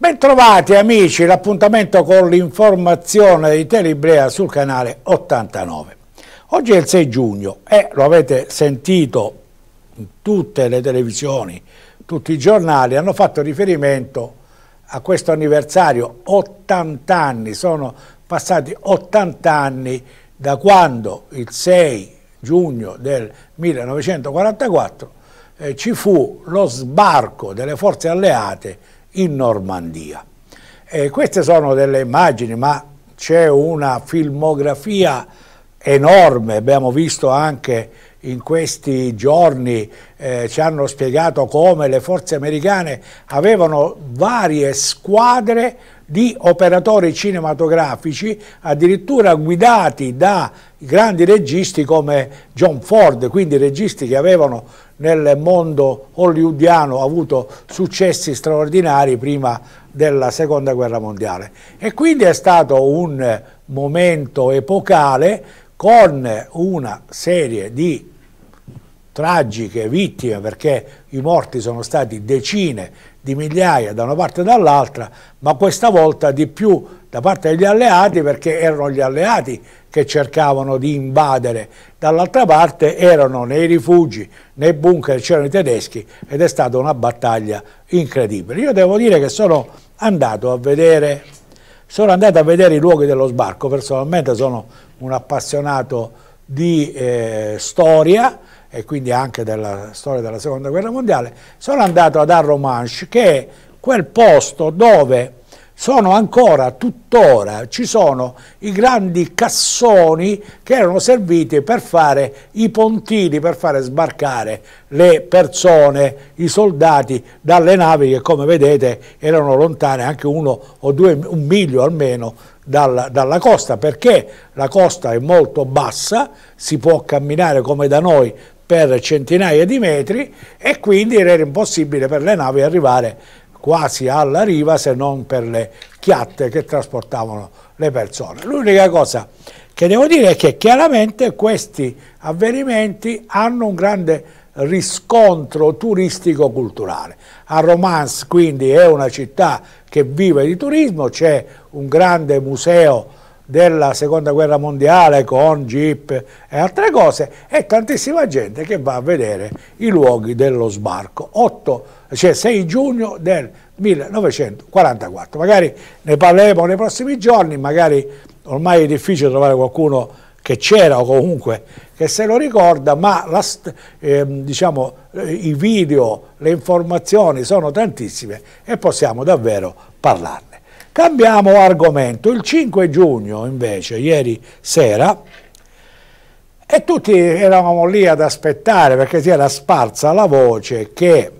Bentrovati amici, l'appuntamento con l'informazione di Telibrea sul canale 89. Oggi è il 6 giugno e lo avete sentito in tutte le televisioni, tutti i giornali hanno fatto riferimento a questo anniversario, 80 anni, sono passati 80 anni da quando il 6 giugno del 1944 eh, ci fu lo sbarco delle forze alleate in Normandia. Eh, queste sono delle immagini, ma c'è una filmografia enorme, abbiamo visto anche in questi giorni eh, ci hanno spiegato come le forze americane avevano varie squadre di operatori cinematografici addirittura guidati da grandi registi come John Ford, quindi registi che avevano nel mondo hollywoodiano ha avuto successi straordinari prima della seconda guerra mondiale e quindi è stato un momento epocale con una serie di tragiche vittime perché i morti sono stati decine di migliaia da una parte e dall'altra ma questa volta di più da parte degli alleati perché erano gli alleati che cercavano di invadere, dall'altra parte erano nei rifugi, nei bunker c'erano i tedeschi ed è stata una battaglia incredibile. Io devo dire che sono andato a vedere, sono andato a vedere i luoghi dello sbarco, personalmente sono un appassionato di eh, storia e quindi anche della storia della seconda guerra mondiale, sono andato ad Arromanche che è quel posto dove sono ancora tuttora, ci sono i grandi cassoni che erano serviti per fare i pontini, per fare sbarcare le persone, i soldati dalle navi che come vedete erano lontane anche uno o due, un miglio almeno dalla, dalla costa perché la costa è molto bassa, si può camminare come da noi per centinaia di metri e quindi era impossibile per le navi arrivare quasi alla riva se non per le chiatte che trasportavano le persone. L'unica cosa che devo dire è che chiaramente questi avvenimenti hanno un grande riscontro turistico-culturale. A Romance quindi è una città che vive di turismo, c'è un grande museo della seconda guerra mondiale con jeep e altre cose e tantissima gente che va a vedere i luoghi dello sbarco 8, cioè 6 giugno del 1944 magari ne parleremo nei prossimi giorni magari ormai è difficile trovare qualcuno che c'era o comunque che se lo ricorda, ma la, ehm, diciamo, eh, i video, le informazioni sono tantissime e possiamo davvero parlarne. Cambiamo argomento. Il 5 giugno, invece, ieri sera, e tutti eravamo lì ad aspettare perché si era sparsa la voce che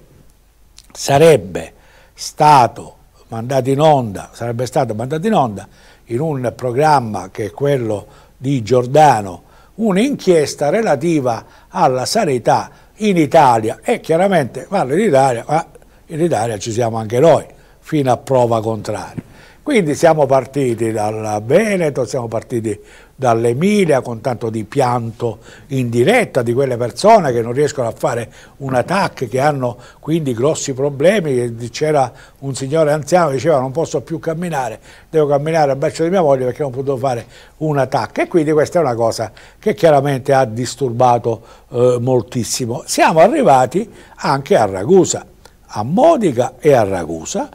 sarebbe stato mandato in onda, sarebbe stato mandato in onda in un programma che è quello di Giordano, un'inchiesta relativa alla sanità in Italia e chiaramente parlo in Italia, ma in Italia ci siamo anche noi, fino a prova contraria. Quindi siamo partiti dal Veneto, siamo partiti dall'Emilia con tanto di pianto in diretta di quelle persone che non riescono a fare un attacco, che hanno quindi grossi problemi. C'era un signore anziano che diceva non posso più camminare, devo camminare a braccio di mia moglie perché non potevo fare un attacco. E quindi questa è una cosa che chiaramente ha disturbato eh, moltissimo. Siamo arrivati anche a Ragusa, a Modica e a Ragusa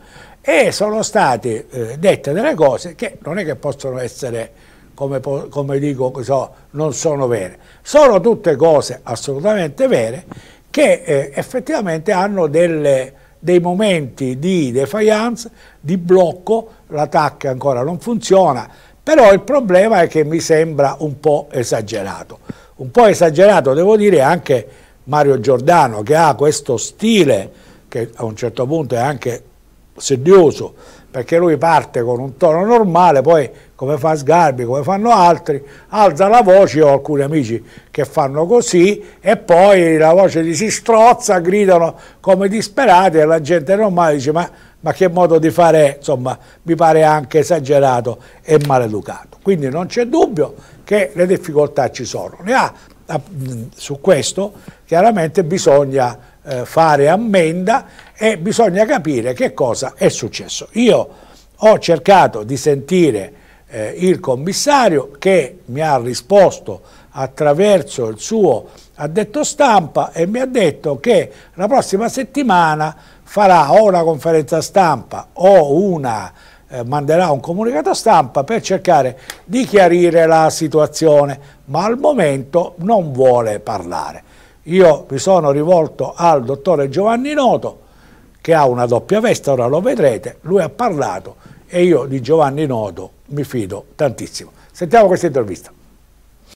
e sono state eh, dette delle cose che non è che possono essere, come, come dico, so, non sono vere. Sono tutte cose assolutamente vere che eh, effettivamente hanno delle, dei momenti di defiance, di blocco, l'attacco ancora non funziona, però il problema è che mi sembra un po' esagerato. Un po' esagerato, devo dire, anche Mario Giordano che ha questo stile che a un certo punto è anche sedioso, perché lui parte con un tono normale, poi come fa Sgarbi, come fanno altri, alza la voce, ho alcuni amici che fanno così e poi la voce gli si strozza, gridano come disperati e la gente normale dice ma, ma che modo di fare, insomma mi pare anche esagerato e maleducato. Quindi non c'è dubbio che le difficoltà ci sono. Ne ha, su questo chiaramente bisogna eh, fare ammenda e bisogna capire che cosa è successo. Io ho cercato di sentire eh, il commissario che mi ha risposto attraverso il suo addetto stampa e mi ha detto che la prossima settimana farà o una conferenza stampa o una eh, manderà un comunicato stampa per cercare di chiarire la situazione, ma al momento non vuole parlare. Io mi sono rivolto al dottore Giovanni Noto, che ha una doppia veste, ora lo vedrete, lui ha parlato e io di Giovanni Noto mi fido tantissimo. Sentiamo questa intervista.